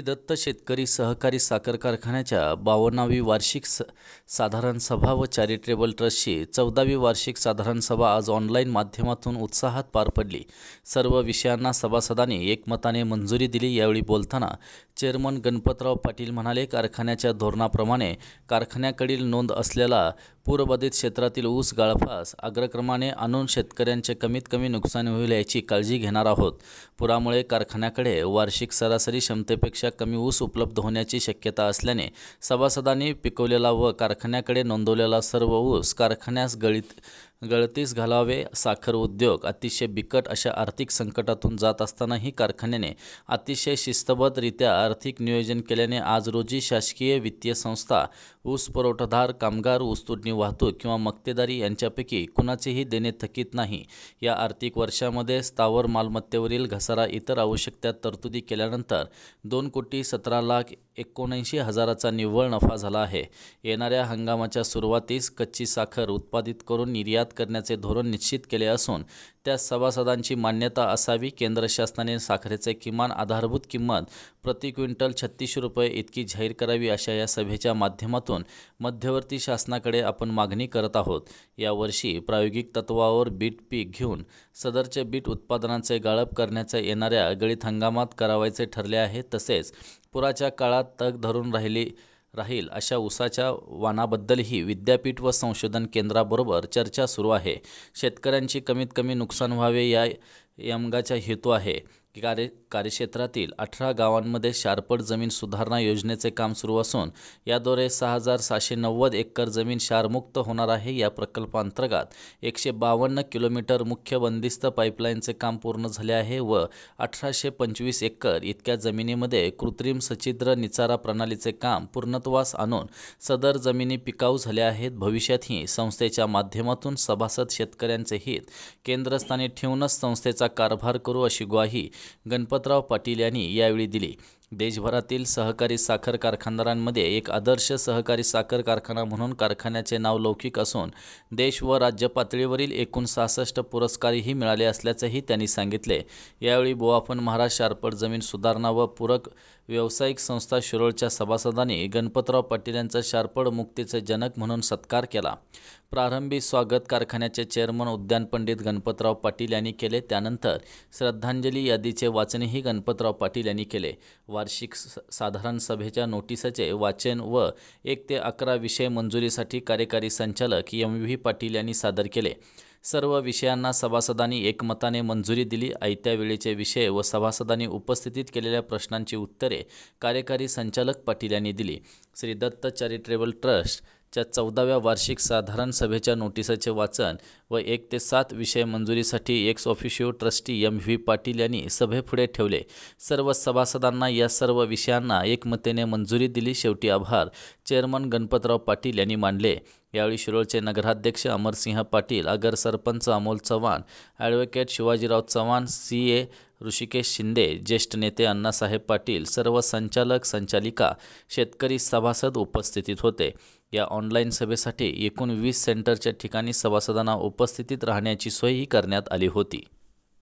श्री दत्त शेतकरी सहकारी साखर कारखान्याच्या बावन्नावी वार्षिक स साधारण सभा व चॅरिटेबल ट्रस्टची चौदावी वार्षिक साधारण सभा आज ऑनलाईन माध्यमातून उत्साहात पार पडली सर्व विषयांना सभासदांनी एकमताने मंजुरी दिली यावेळी बोलताना चेअरमन गणपतराव पाटील म्हणाले कारखान्याच्या धोरणाप्रमाणे कारखान्याकडील नोंद असलेला पूरबाधित क्षेत्रातील ऊस गाळफास अग्रक्रमाने आणून शेतकऱ्यांचे कमीत कमी नुकसान होईल याची काळजी घेणार आहोत पुरामुळे कारखान्याकडे वार्षिक सरासरी क्षमतेपेक्षा कमी ऊस उपलब्ध होण्याची शक्यता असल्याने सभासदांनी पिकवलेला व कारखान्याकडे नोंदवलेला सर्व ऊस कारखान्यास गळीत गळतीस घालावे साखर उद्योग अतिशय बिकट अशा आर्थिक संकटातून जात असतानाही कारखान्याने अतिशय शिस्तबद्धरित्या आर्थिक नियोजन केल्याने आज रोजी शासकीय वित्तीय संस्था ऊस पुरवठादार कामगार ऊसतोडणी वाहतूक किंवा मक्तेदारी यांच्यापैकी कुणाचेही देणे थकीत नाही या आर्थिक वर्षामध्ये स्थावर मालमत्तेवरील घसारा इतर आवश्यकत्या तरतुदी केल्यानंतर दोन कोटी सतरा लाख एकोणऐंशी हजाराचा निव्वळ नफा झाला आहे येणाऱ्या हंगामाच्या सुरुवातीस कच्ची साखर उत्पादित करून निर्यात करण्याचे धोरण निश्चित केले असून त्या सभासदांची मान्यता असावी केंद्र शासनाने साखरेचे किमान आधारभूत किंमत प्रति क्विंटल छत्तीस रुपये इतकी जाहीर करावी अशा या सभेच्या माध्यमातून मध्यवर्ती शासनाकडे आपण मागणी करत आहोत यावर्षी प्रायोगिक तत्वावर बीट पीक घेऊन सदरचे बीट उत्पादनांचे गाळप करण्याच्या येणाऱ्या गळीत हंगामात करावायचे ठरले आहे तसेच पुराच्या काळात तग धरून राहिली राहील अशा ऊसाच्या वाणाबद्दलही विद्यापीठ व संशोधन केंद्राबरोबर चर्चा सुरू आहे शेतकऱ्यांची कमीत कमी नुकसान व्हावे या यमगाचा हेतू आहे कार्य कार्यक्षेत्रातील अठरा गावांमध्ये शारपड जमीन सुधारणा योजनेचे काम सुरू असून याद्वारे सहा हजार सहाशे नव्वद एकर जमीन शारमुक्त होणार आहे या प्रकल्पांतर्गत एकशे बावन्न किलोमीटर मुख्य बंदिस्त पाईपलाईनचे काम पूर्ण झाले आहे व अठराशे पंचवीस एकर इतक्या जमिनीमध्ये कृत्रिम सचिद्र निचारा प्रणालीचे काम पूर्णत्वास आणून सदर जमिनी पिकाऊ झाल्या आहेत भविष्यातही संस्थेच्या माध्यमातून सभासद शेतकऱ्यांचे हित केंद्रस्थानी ठेवूनच संस्थेचा कारभार करू अशी ग्वाही गणपतराव पाटील यांनी यावेळी दिले देशभरातील सहकारी साखर कारखानदारांमध्ये एक आदर्श सहकारी साखर कारखाना म्हणून कारखान्याचे नाव लौकिक असून देश व राज्य पातळीवरील एकूण सहासष्ट पुरस्कारही मिळाले असल्याचंही त्यांनी सांगितले यावेळी बोआफन महाराज शारपड जमीन सुधारणा व पूरक व्यावसायिक संस्था शिरोळच्या सभासदांनी गणपतराव पाटील यांचा शारपड मुक्तीचे जनक म्हणून सत्कार केला प्रारंभी स्वागत कारखान्याचे चेअरमन उद्यान पंडित गणपतराव पाटील यांनी केले त्यानंतर श्रद्धांजली यादीचे वाचनही गणपतराव पाटील यांनी केले वार्षिक साधारण सभेच्या नोटिसाचे वाचन व एक ते अकरा विषय मंजुरीसाठी कार्यकारी संचालक एम व्ही पाटील यांनी सादर केले सर्व विषयांना सभासदांनी एकमताने मंजुरी दिली आयत्या वेळेचे विषय व सभासदांनी उपस्थितीत केलेल्या प्रश्नांची उत्तरे कार्यकारी संचालक पाटील यांनी दिली श्री दत्त चॅरिटेबल ट्रस्ट च्या चौदाव्या वार्षिक साधारण सभेच्या नोटिसाचे वाचन व एक ते सात विषय मंजुरीसाठी ex officio trustee M V Patil यांनी सभेपुढे ठेवले सर्व सभासदांना या सर्व विषयांना एकमतेने मंजुरी दिली शेवटी आभार चेअरमन गणपतराव पाटील यांनी मांडले यावेळी शिरोळचे नगराध्यक्ष अमरसिंह पाटील अगर sarpanch Amol Chavan advocate Shivajirao Chavan C A Rishikesh Shinde ज्येष्ठ नेते अण्णासाहेब पाटील सर्व संचालक संचालिका शेतकरी सभासद उपस्थितीत होते या ऑनलाईन सभेसाठी एकूण वीस सेंटरच्या ठिकाणी सभासदांना उपस्थितीत राहण्याची सोयही करण्यात आली होती